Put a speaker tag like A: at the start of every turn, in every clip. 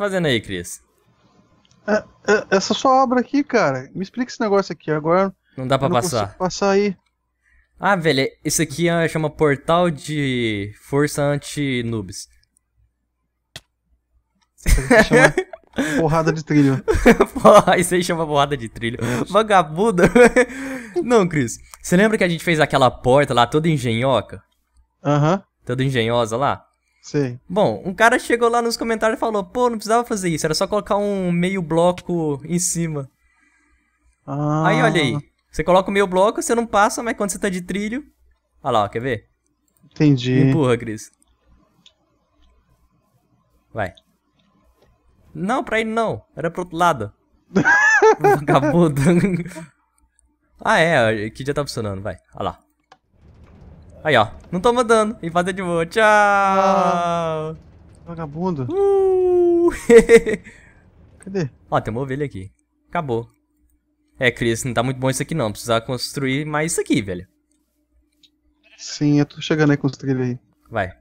A: fazendo aí, Cris?
B: É, é, essa sua obra aqui, cara. Me explica esse negócio aqui agora.
A: Não dá para passar.
B: Passar aí. Ah, velho, isso aqui é, chama Portal
A: de Força anti nubes.
B: Chama porrada de trilho.
A: Porra, isso aí chama porrada de trilho. Vagabunda. Não, Cris. Você lembra que a gente fez aquela porta lá toda engenhoca? Aham. Uh -huh. Toda engenhosa lá? sim Bom, um cara chegou lá nos comentários e falou: pô, não precisava fazer isso, era só colocar um meio bloco em cima. Ah. Aí olha aí, você coloca o meio bloco, você não passa, mas quando você tá de trilho. Olha lá, ó, quer ver?
B: Entendi. Empurra,
A: Cris. Vai. Não, pra ele não, era pro outro lado. Vagabundo. ah, é, aqui já tá funcionando, vai, olha lá. Aí, ó. Não tô mandando. E fazer de boa. Tchau. Ah, vagabundo. Uh. Cadê? Ó, tem uma ovelha aqui. Acabou. É, Chris, não tá muito bom isso aqui não. precisa construir mais isso aqui, velho.
B: Sim, eu tô chegando aí com os trilhos aí.
A: Vai.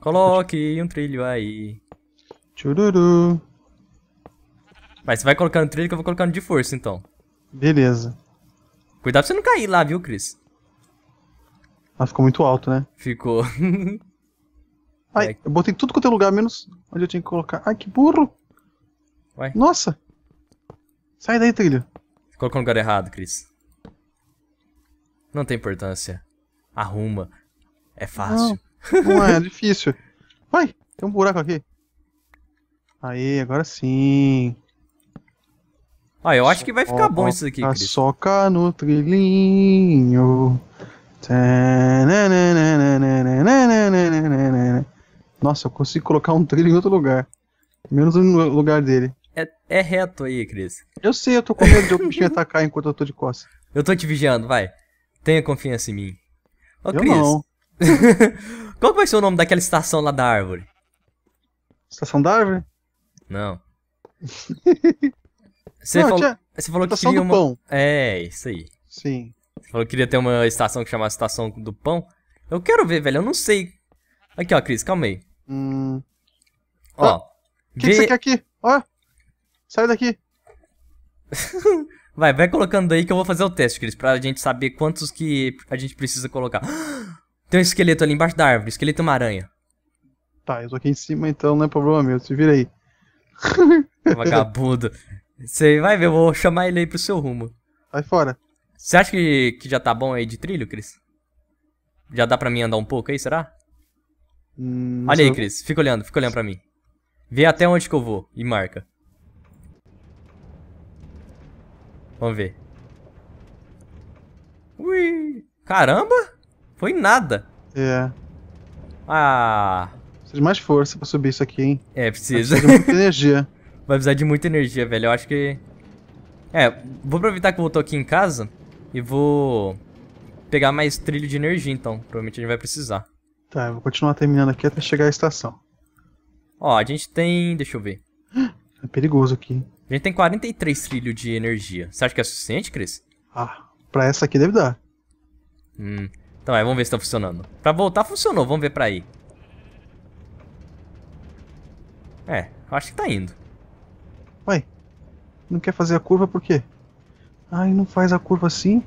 A: Coloque um trilho aí.
B: Tchururu.
A: Vai, você vai colocando trilho que eu vou colocando de força, então.
B: Beleza.
A: Cuidado pra você não cair lá, viu, Chris?
B: Mas ficou muito alto, né? Ficou. Ai, é eu botei tudo quanto é lugar, menos onde eu tinha que colocar. Ai, que burro! Vai. Nossa! Sai daí, trilha.
A: colocou no lugar errado, Cris. Não tem importância. Arruma. É
B: fácil. Não, não é, é difícil. Vai, tem um buraco aqui. Aí, agora sim.
A: Ah, eu acho que vai ficar bom isso aqui, Cris.
B: Soca no trilhinho. Nossa, eu consigo colocar um trilho em outro lugar. Menos no lugar dele. É, é reto aí, Cris. Eu sei, eu tô com medo de alguém me atacar enquanto eu tô de costas.
A: Eu tô te vigiando, vai. Tenha confiança em mim. Ô, eu Chris. não. Qual vai ser o nome daquela estação lá da árvore?
B: Estação da árvore? Não. Você, não, falou, você falou que estação queria uma... Pão.
A: É, isso aí. Sim falou que queria ter uma estação que chamasse Estação do Pão. Eu quero ver, velho. Eu não sei. Aqui, ó, Cris, calma aí.
B: Hum. Ó. Ah, o que, vê... que você quer aqui? Ó. Sai daqui.
A: vai, vai colocando aí que eu vou fazer o teste, Cris, pra gente saber quantos que a gente precisa colocar. Tem um esqueleto ali embaixo da árvore, esqueleto é uma aranha.
B: Tá, eu tô aqui em cima então, não é problema meu, se vira aí. Vagabundo. Você vai ver, eu vou chamar ele aí pro seu rumo.
A: vai fora. Você acha que, que já tá bom aí de trilho, Cris? Já dá pra mim andar um pouco aí, será? Hum, Olha aí, eu... Cris. Fica olhando, fica olhando pra mim. Vê até onde que eu vou e marca. Vamos ver. Ui!
B: Caramba! Foi nada! É. Ah! Precisa de mais força pra subir isso aqui, hein? É, precisa. de muita energia.
A: Vai precisar de muita energia, velho. Eu acho que... É, vou aproveitar que eu tô aqui em casa e vou pegar mais trilho de energia, então. Provavelmente a gente vai precisar.
B: Tá, eu vou continuar terminando aqui até chegar à estação.
A: Ó, a gente tem... deixa eu ver.
B: É perigoso aqui.
A: A gente tem 43 trilhos de energia. Você acha que é suficiente,
B: Cris? Ah, pra essa aqui deve dar.
A: Hum. Então é, vamos ver se tá funcionando. Pra voltar funcionou, vamos ver pra aí. É, acho
B: que tá indo. Ué, não quer fazer a curva por quê? Ai, não faz a curva assim?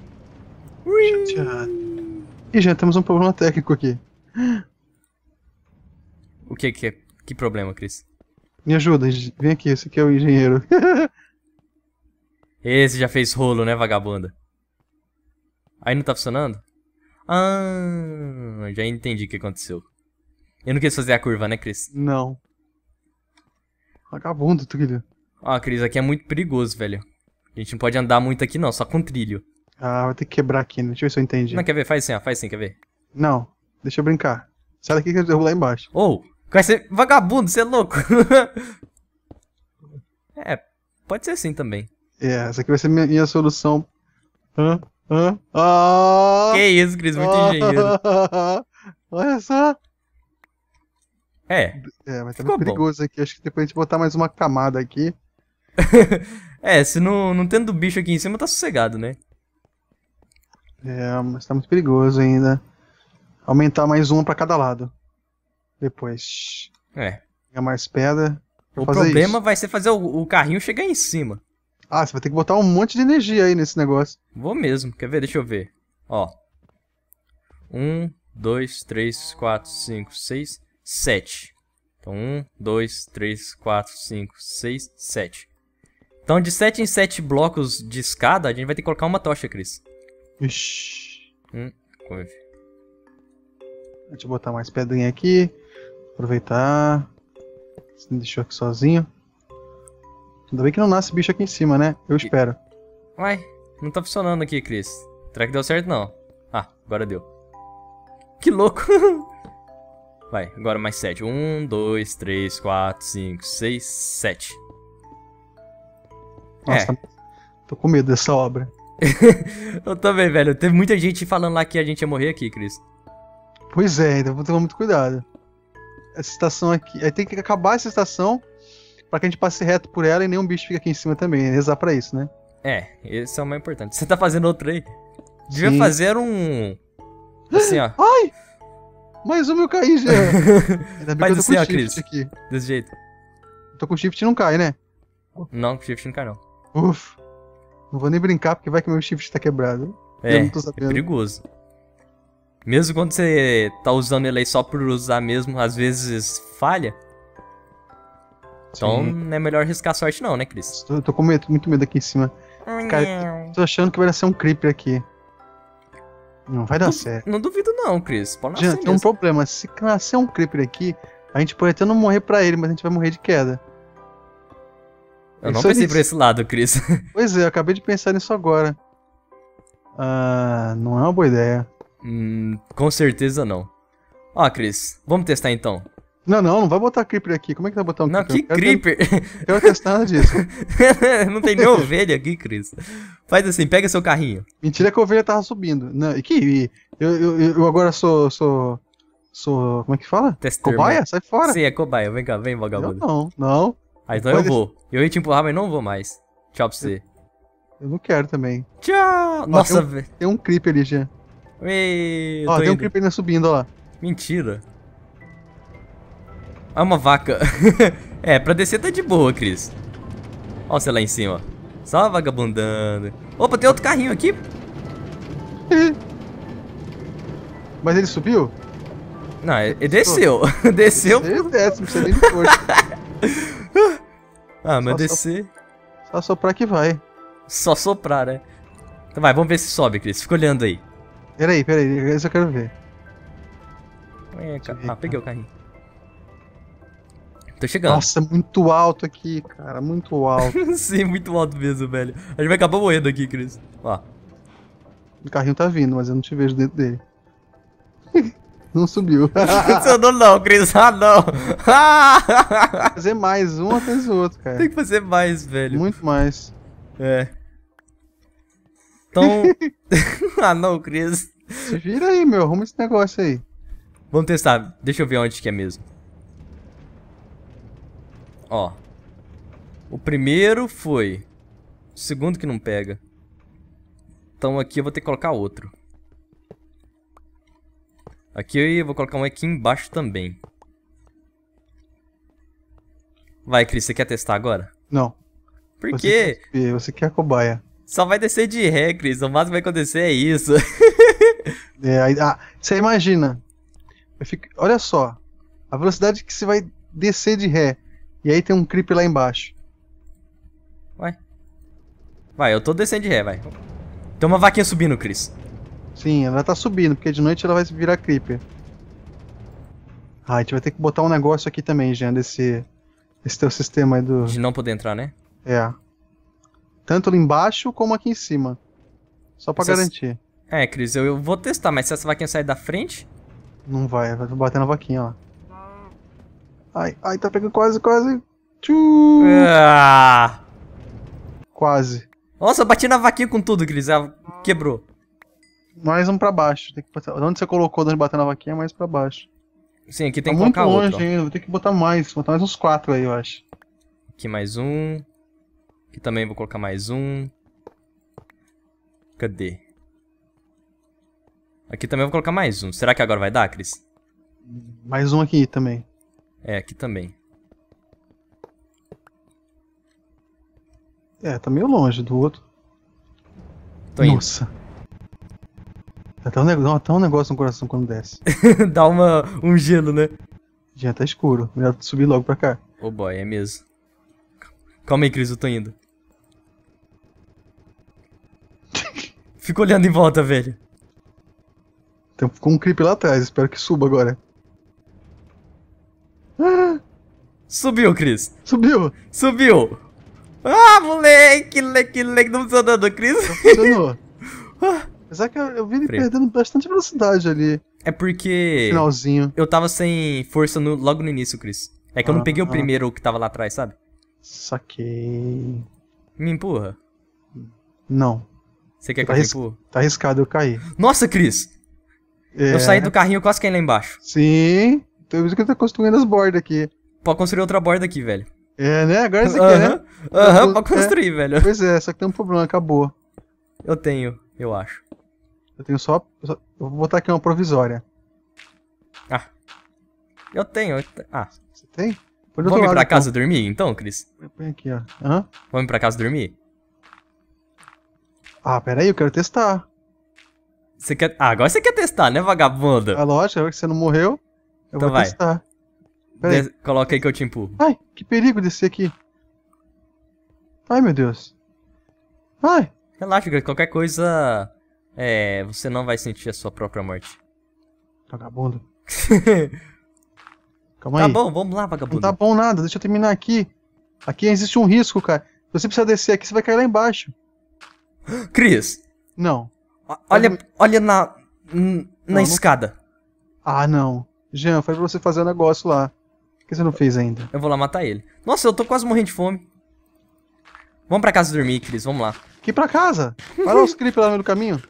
B: E já temos um problema técnico aqui.
A: O que que é? Que problema, Cris?
B: Me ajuda, vem aqui, esse aqui é o engenheiro.
A: esse já fez rolo, né, vagabunda? Aí não tá funcionando? Ah, já entendi o que aconteceu. Eu não quis fazer a curva, né, Cris? Não.
B: Vagabundo, trilha.
A: Ah, Cris, aqui é muito perigoso, velho. A gente não pode andar muito aqui não, só com
B: trilho. Ah, vai ter que quebrar aqui, né? Deixa eu ver se eu entendi. Não,
A: quer ver? Faz assim, ó. Faz assim, quer ver?
B: Não, deixa eu brincar. Sai daqui que eu derrubo lá embaixo. Ou, oh, vai ser vagabundo, você é louco. é, pode ser assim também. É, essa aqui vai ser minha, minha solução. Hã? Hã? Ah! Que isso, Cris, muito ah, engenheiro. Olha só. É. É, mas tá muito perigoso bom. aqui. Acho que depois a gente botar mais uma camada aqui.
A: é, se não, não tendo bicho aqui em cima, tá sossegado, né?
B: É, mas tá muito perigoso ainda. Aumentar mais um para cada lado. Depois. É. Pegar mais pedra. O problema
A: isso. vai ser fazer o, o, carrinho chegar em cima.
B: Ah, você vai ter que botar um monte de energia aí nesse
A: negócio. Vou mesmo. Quer ver? Deixa eu ver. Ó. Um, dois, três, quatro, cinco, seis, sete. Então, um, dois, três, quatro, cinco, seis, sete. Então, de 7 em 7 blocos de escada, a gente vai ter que colocar uma tocha, Cris.
B: Ixi.
A: Hum, couve. É?
B: Deixa eu botar mais pedrinha aqui. Aproveitar. Você me deixou aqui sozinho. Ainda bem que não nasce bicho aqui em cima, né? Eu espero. E... Uai, não
A: tá funcionando aqui, Cris. Será que deu certo? Não. Ah, agora deu. Que louco! Vai, agora mais 7. 1, 2, 3, 4, 5, 6, 7.
B: Nossa, é. tô com medo dessa obra.
A: eu também, velho. Teve muita gente falando lá que a gente ia morrer aqui, Cris.
B: Pois é, então vamos tomar muito cuidado. Essa estação aqui. Aí tem que acabar essa estação para que a gente passe reto por ela e nenhum bicho fique aqui em cima também. Né? Rezar pra isso, né?
A: É, isso é o mais importante. Você tá fazendo outro aí?
B: Devia Sim. fazer
A: um. Assim, ó.
B: Ai! Mais um eu caí já.
A: Ainda bem que eu tô assim, com ó, Aqui. Desse jeito.
B: Tô com shift e não cai, né? Não, com shift não cai não. Uf, não vou nem brincar porque vai que meu shift tá quebrado. É, é
A: perigoso. Mesmo quando você tá usando ele aí só por usar mesmo, às vezes falha. Então Sim. não é melhor arriscar sorte não, né, Cris?
B: Tô, tô com medo, muito medo aqui em cima. Cara, tô achando que vai nascer um creeper aqui. Não vai dar du certo.
A: Não duvido não, Cris. Pode nascer Gente, tem um
B: problema. Se nascer um creeper aqui, a gente pode até não morrer pra ele, mas a gente vai morrer de queda. Eu não pensei nisso. por
A: esse lado, Cris.
B: Pois é, eu acabei de pensar nisso agora. Ah, não é uma boa ideia. Hum, com certeza não. Ó, ah, Cris,
A: vamos testar então.
B: Não, não, não vai botar Creeper aqui. Como é que vai tá botar um não, Creeper? Não, que Creeper? Eu Eu testar nada disso.
A: não tem nem ovelha aqui, Cris. Faz assim, pega seu carrinho.
B: Mentira que a ovelha tava subindo. Não, e que... Eu, eu, eu agora sou... sou... Sou. Como é que fala? Tester, cobaia? Né?
A: Sai fora. Sim, é cobaia. Vem cá, vem, vagabundo. Eu
B: não, não.
A: Aí ah, então eu desse... vou. Eu ia te empurrar, mas não vou mais. Tchau pra você.
B: Eu, eu não quero também. Tchau! Nossa, velho. Tem, um, creep creeper ali já. Ei, ó, tem indo. um creeper ainda subindo, ó lá.
A: Mentira. É uma vaca. é, pra descer tá de boa, Cris. Ó, você lá em cima. Só vagabundando. Opa, tem outro carrinho aqui.
B: Mas ele subiu?
A: Não, ele desceu.
B: desceu. Ele desce, não precisa nem de força.
A: Ah, mas descer?
B: Só soprar que vai. Só soprar, né?
A: Então vai, vamos ver se sobe, Cris. Fica olhando aí.
B: Peraí, peraí, eu eu quero ver. É, Ah, peguei o carrinho. Tô chegando. Nossa, muito alto aqui, cara. Muito alto.
A: Sim, muito alto mesmo, velho. A gente vai acabar morrendo aqui, Cris. Ó.
B: O carrinho tá vindo, mas eu não te vejo dentro dele. Não subiu. não não, Cris. Ah, não. fazer mais um atrás do outro, cara. Tem que fazer mais, velho. Muito mais. É. Então. ah, não, Cris. Se vira aí, meu. Arruma esse negócio aí.
A: Vamos testar. Deixa eu ver onde que é mesmo. Ó. O primeiro foi. O segundo que não pega. Então aqui eu vou ter que colocar outro. Aqui eu vou colocar um aqui embaixo também. Vai, Cris, você quer testar agora?
B: Não. Por você quê? Quer você quer a cobaia.
A: Só vai descer de ré, Cris. O máximo que vai acontecer é isso.
B: é, aí, ah, você imagina. Fico, olha só. A velocidade que você vai descer de ré. E aí tem um creep lá embaixo. Vai.
A: Vai, eu tô descendo de ré, vai.
B: Tem uma vaquinha subindo, Cris. Sim, ela tá subindo, porque de noite ela vai virar creeper. Ah, a gente vai ter que botar um negócio aqui também, Jean, desse. Esse teu sistema aí do.
A: De não poder entrar, né?
B: É. Tanto lá embaixo como aqui em cima. Só pra garantir.
A: É, Cris, eu, eu, vou testar, mas se essa vaquinha sair da frente.
B: Não vai, vai bater na vaquinha ó. Ai, ai, tá pegando quase, quase. Ah. Quase. Nossa, eu bati na vaquinha
A: com tudo, Cris.
B: Ela quebrou mais um pra baixo. Tem que botar... Onde você colocou onde bater na vaquinha, é mais pra baixo. Sim, aqui tá tem tá que muito longe ainda, vou ter que botar mais. Botar mais uns quatro aí, eu acho.
A: Aqui mais um. Aqui também vou colocar mais um. Cadê? Aqui também vou colocar mais um. Será que agora vai dar, Cris?
B: Mais um aqui também.
A: É, aqui também.
B: É, tá meio longe do outro. Tô Nossa. Indo. Tá dá até um, negócio, até um negócio no coração quando desce. Dá uma, um gelo, né? Já tá escuro. Melhor subir logo pra cá. Ô oh boy, é mesmo.
A: Calma aí, Cris, eu tô indo. Fica olhando em volta, velho.
B: Então ficou um creep lá atrás, espero que suba agora.
A: Subiu, Cris. Subiu.
B: Subiu. Ah, moleque, moleque, moleque, não funcionou, Cris. Não tá funcionou. ah. Apesar que eu, vi ele Freio. perdendo bastante velocidade ali. É porque. Finalzinho.
A: Eu tava sem força no, logo no início, Chris. É que ah, eu não ah, peguei o ah. primeiro que tava lá atrás, sabe?
B: Saquei. Me empurra. Não. Você
A: quer tá que eu empurra?
B: Tá arriscado eu cair.
A: Nossa, Chris! É... Eu saí do carrinho quase caí lá embaixo.
B: Sim. Tem então, por que eu tô construindo as bordas aqui.
A: Pode construir outra borda aqui, velho.
B: É, né? Agora você uh -huh. quer, né? Aham, uh -huh, pode é. construir, é. velho. Pois é, só que tem um problema, acabou. Eu tenho, eu acho. Eu tenho só. Eu vou botar aqui uma provisória.
A: Ah. Eu tenho. Eu te... Ah. Você tem? Põe Vamos ir pra casa então. dormir então, Cris?
B: Põe aqui, ó. Hã?
A: Vamos ir pra casa dormir?
B: Ah, peraí, eu quero testar.
A: Você quer... Ah, agora você quer testar, né, vagabunda? É lógico, agora que você não morreu, eu então vou vai. testar. Peraí. De... Coloca aí que eu te empurro.
B: Ai, que perigo descer aqui. Ai, meu Deus. Ai. Relaxa, qualquer
A: coisa é, você não vai sentir a sua própria morte.
B: Vagabundo. Calma tá aí. Tá bom, vamos lá, vagabundo. Não tá bom nada, deixa eu terminar aqui. Aqui existe um risco, cara. Se você precisar descer aqui, você vai cair lá embaixo.
A: Cris!
B: Não. olha, olha na. na não, escada. Não... Ah, não. Jean, foi pra você fazer um negócio lá. Por que você não fez ainda?
A: Eu vou lá matar ele. Nossa, eu tô quase morrendo de fome. Vamos pra casa dormir, Cris, vamos lá.
B: Que pra casa?
A: Vai lá os creepers
B: lá no meio do caminho.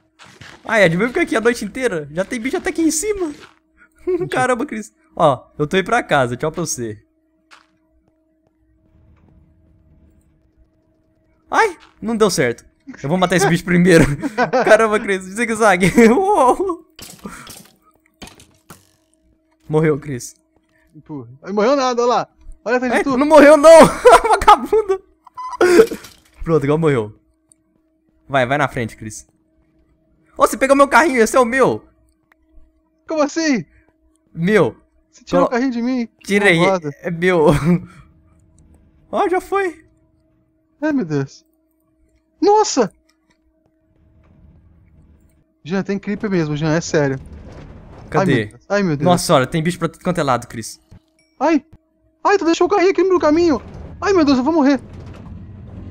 B: Ai, Ed, ficar aqui a noite inteira. Já tem bicho até aqui em cima. Caramba, Cris.
A: Ó, eu tô indo pra casa. Tchau pra você. Ai, não deu certo. Eu vou matar esse bicho primeiro. Caramba, Cris. Zigue-zague.
B: morreu, Cris. Porra. Morreu nada, olha lá. Olha frente é, tudo. Não morreu, não. Vagabundo.
A: Pronto, igual morreu. Vai, vai na frente, Cris. Ô, você pegou meu carrinho, esse é o meu!
B: Como assim? Meu!
A: Você tirou o carrinho
B: de mim? Tirei, é meu. Ó, já foi. Ai, meu Deus. Nossa! Jean, tem creeper mesmo, Jean, é sério. Cadê? Ai meu, Deus. Nossa,
A: olha, tem bicho pra tudo quanto é lado, Cris.
B: Ai! Ai, tu deixou o carrinho aqui no caminho! Ai, meu Deus, eu vou morrer!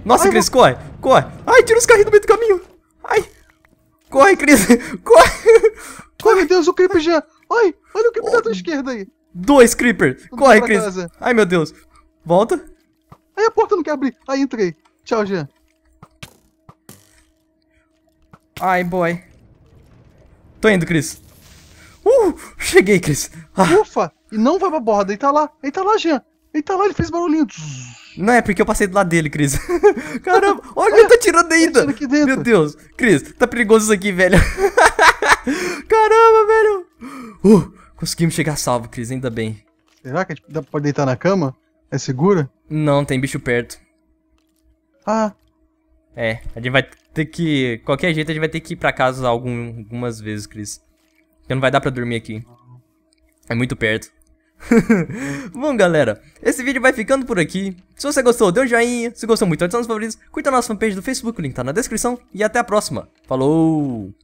B: Nossa, Ai, Cris,
A: vou... corre! Corre!
B: Ai, tira os carrinhos do meio do caminho! Ai! Corre, Cris! Corre! Corre, meu Deus, o Creeper já! Ai, olha o Creeper oh. da tua esquerda aí! Dois Creeper! Corre, Cris! Ai, meu Deus! Volta! Aí a porta não quer abrir! Aí, entrei! Tchau, Jean! Ai, boy! Tô indo, Cris! Uh! Cheguei, Cris! Ah. Ufa! E não vai pra borda! Ele tá lá! Ele tá lá, Jean! Ele tá lá, ele fez barulhinho! Não é porque eu passei do lado dele, Cris. Caramba, olha, eu tô tirando ainda. Meu Deus, Cris, tá perigoso isso aqui, velho. Caramba, velho. Uh, conseguimos chegar salvo, Cris, ainda bem. Será que a gente pode deitar na cama? É segura? Não, tem bicho perto. Ah.
A: É, a gente vai ter que. Qualquer jeito a gente vai ter que ir pra casa algum, algumas vezes, Cris. Porque não vai dar pra dormir aqui. É muito perto. Bom, galera, esse vídeo vai ficando por aqui. Se você gostou, dê um joinha. Se gostou muito, adicione os favoritos. Curta a nossa fanpage do Facebook, o link tá na descrição. E até a próxima. Falou!